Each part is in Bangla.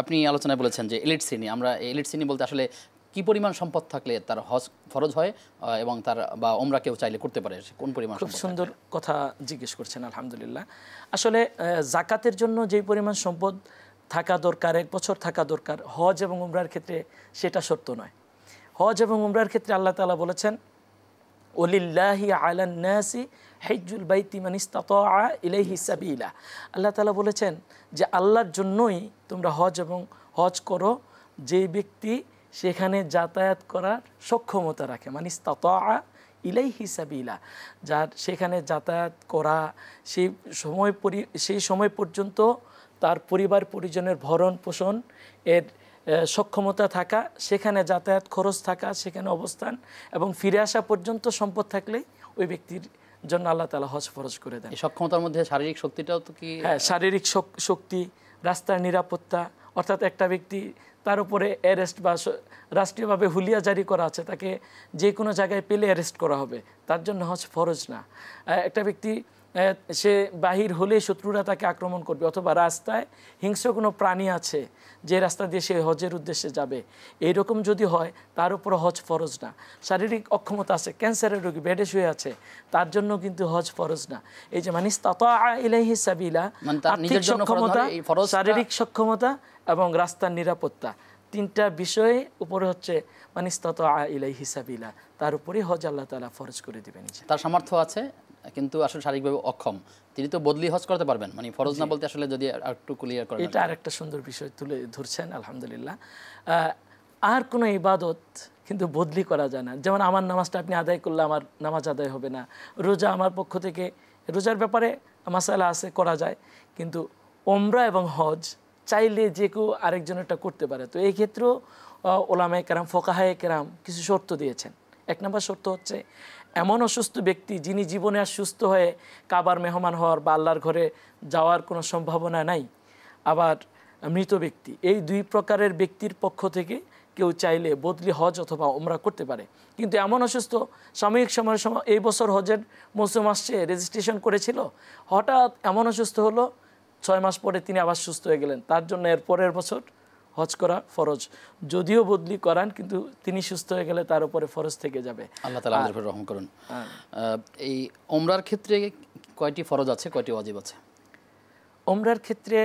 আপনি আলোচনায় বলেছেন যে এলিট সিনি আমরা এলিট সিনি বলতে আসলে কি পরিমাণ সম্পদ থাকলে তার হজ ফরজ হয় এবং তার বা ওমরা কেউ চাইলে করতে পারে কোন পরিমাণ খুব সুন্দর কথা জিজ্ঞেস করছেন আলহামদুলিল্লাহ আসলে জাকাতের জন্য যে পরিমাণ সম্পদ থাকা দরকার এক বছর থাকা দরকার হজ এবং উমরার ক্ষেত্রে সেটা সত্য নয় হজ এবং উমরার ক্ষেত্রে আল্লাহ তালা বলেছেন ওলিল্লাহি আলান্নাসি হেজুল বাইতিমান ইস্তাতা ইলাইহি সাবিলা আল্লাহ তালা বলেছেন যে আল্লাহর জন্যই তোমরা হজ এবং হজ করো যে ব্যক্তি সেখানে যাতায়াত করার সক্ষমতা রাখে মানে ইস্তাতা ইলাই হিসাবিলা যার সেখানে যাতায়াত করা সেই সময় পরি সেই সময় পর্যন্ত তার পরিবার পরিজনের ভরণ পোষণ এর সক্ষমতা থাকা সেখানে যাতায়াত খরচ থাকা সেখানে অবস্থান এবং ফিরে আসা পর্যন্ত সম্পদ থাকলেই ওই ব্যক্তির জন্য আল্লাহ তালা হজ ফরজ করে দেন সক্ষমতার মধ্যে শারীরিক শক্তিটাও তো কি হ্যাঁ শারীরিক শক্তি রাস্তার নিরাপত্তা অর্থাৎ একটা ব্যক্তি তার উপরে অ্যারেস্ট বা রাষ্ট্রীয়ভাবে হুলিয়া জারি করা আছে তাকে যে কোনো জায়গায় পেলে অ্যারেস্ট করা হবে তার জন্য হজ ফরজ না একটা ব্যক্তি সে বাহির হলে শত্রুরা তাকে আক্রমণ করবে অথবা রাস্তায় হিংস্র কোনো প্রাণী আছে যে রাস্তা দিয়ে সে হজের উদ্দেশ্যে যাবে এই রকম যদি হয় তার উপর হজ ফরজ না শারীরিক অক্ষমতা আছে ক্যান্সারের রোগী বেডে শুয়ে আছে তার জন্য কিন্তু হজ ফরজ না এই যে মানিস তাতা ইলাহি সাবিলা মানে সক্ষমতা শারীরিক সক্ষমতা এবং রাস্তার নিরাপত্তা তিনটা বিষয়ে উপরে হচ্ছে মানিস তত ইলাই হিসাবিলা তার উপরে হজ আল্লাহ তালা ফরজ করে দেবেন তার সামর্থ্য আছে কিন্তু আসলে শারীরিকভাবে অক্ষম তিনি তো বদলি হজ করতে পারবেন মানে ফরজ না বলতে আসলে যদি একটু ক্লিয়ার করেন এটা আরেকটা সুন্দর বিষয় তুলে ধরছেন আলহামদুলিল্লাহ আর কোনো ইবাদত কিন্তু বদলি করা যায় না যেমন আমার নামাজটা আপনি আদায় করলে আমার নামাজ আদায় হবে না রোজা আমার পক্ষ থেকে রোজার ব্যাপারে মাসালা আছে করা যায় কিন্তু ওমরা এবং হজ চাইলে যে কেউ এটা করতে পারে তো এই ক্ষেত্রেও ওলামায় কেরাম ফোকাহায় কেরাম কিছু শর্ত দিয়েছেন এক নম্বর শর্ত হচ্ছে এমন অসুস্থ ব্যক্তি যিনি জীবনে আর সুস্থ হয়ে কাবার মেহমান হওয়ার বা আল্লাহর ঘরে যাওয়ার কোনো সম্ভাবনা নাই আবার মৃত ব্যক্তি এই দুই প্রকারের ব্যক্তির পক্ষ থেকে কেউ চাইলে বদলি হজ অথবা ওমরা করতে পারে কিন্তু এমন অসুস্থ সাময়িক সময় এই বছর হজের মৌসুম আসছে রেজিস্ট্রেশন করেছিল হঠাৎ এমন অসুস্থ হলো ছয় মাস পরে তিনি আবার সুস্থ হয়ে গেলেন তার জন্য এর পরের বছর হজ করা ফরজ যদিও বদলি করান কিন্তু তিনি সুস্থ হয়ে গেলে তার উপরে ফরজ থেকে যাবে আল্লাহ তালা আমাদের রহম করুন হ্যাঁ। এই ওমরার ক্ষেত্রে কয়টি ফরজ আছে কয়টি অজীব আছে ওমরার ক্ষেত্রে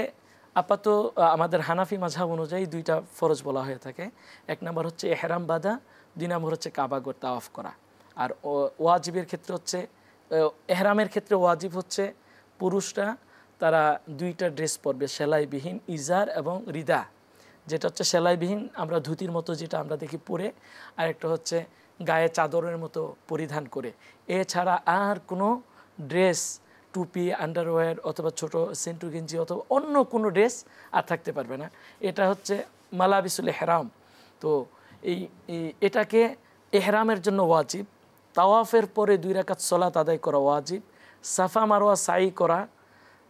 আপাত আমাদের হানাফি মাঝাব অনুযায়ী দুইটা ফরজ বলা হয়ে থাকে এক নম্বর হচ্ছে এহরাম বাধা দুই নম্বর হচ্ছে কাবাগর তাওয়াফ করা আর ওয়াজিবের ক্ষেত্রে হচ্ছে এহরামের ক্ষেত্রে ওয়াজিব হচ্ছে পুরুষরা তারা দুইটা ড্রেস পরবে সেলাইবিহীন ইজার এবং রিদা যেটা হচ্ছে সেলাইবিহীন আমরা ধুতির মতো যেটা আমরা দেখি পরে আর একটা হচ্ছে গায়ে চাদরের মতো পরিধান করে এছাড়া আর কোনো ড্রেস টুপি আন্ডারওয়্যার অথবা ছোট সেন্টু গেঞ্জি অথবা অন্য কোনো ড্রেস আর থাকতে পারবে না এটা হচ্ছে মালাবিসুল হেরাম তো এই এটাকে এহরামের জন্য ওয়াজিব তাওয়াফের পরে দুই রাকাত সলাত আদায় করা ওয়াজিব সাফা মারোয়া সাই করা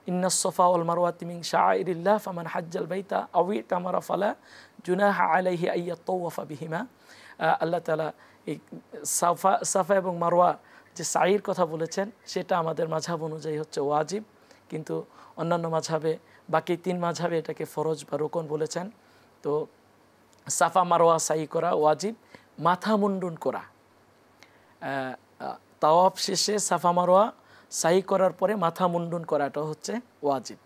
ইন্নাসফা ওল মারোয়া তিমিং শাহরিল্লাহ ফামান হাজ্জাল বাইতা আউই তামারা ফালা জুনাহ আলাইহি আইয়া তৌফা বিহিমা আল্লাহ তালা এই সাফা সাফা এবং মারোয়া যে সাইর কথা বলেছেন সেটা আমাদের মাঝাব অনুযায়ী হচ্ছে ওয়াজিব কিন্তু অন্যান্য মাঝাবে বাকি তিন মাঝাবে এটাকে ফরজ বা রোকন বলেছেন তো সাফা মারোয়া সাই করা ওয়াজিব মাথা মুন্ডন করা তাওয়াফ শেষে সাফা মারোয়া সাই করার পরে মাথা মুন্ডন করাটা হচ্ছে ওয়াজিব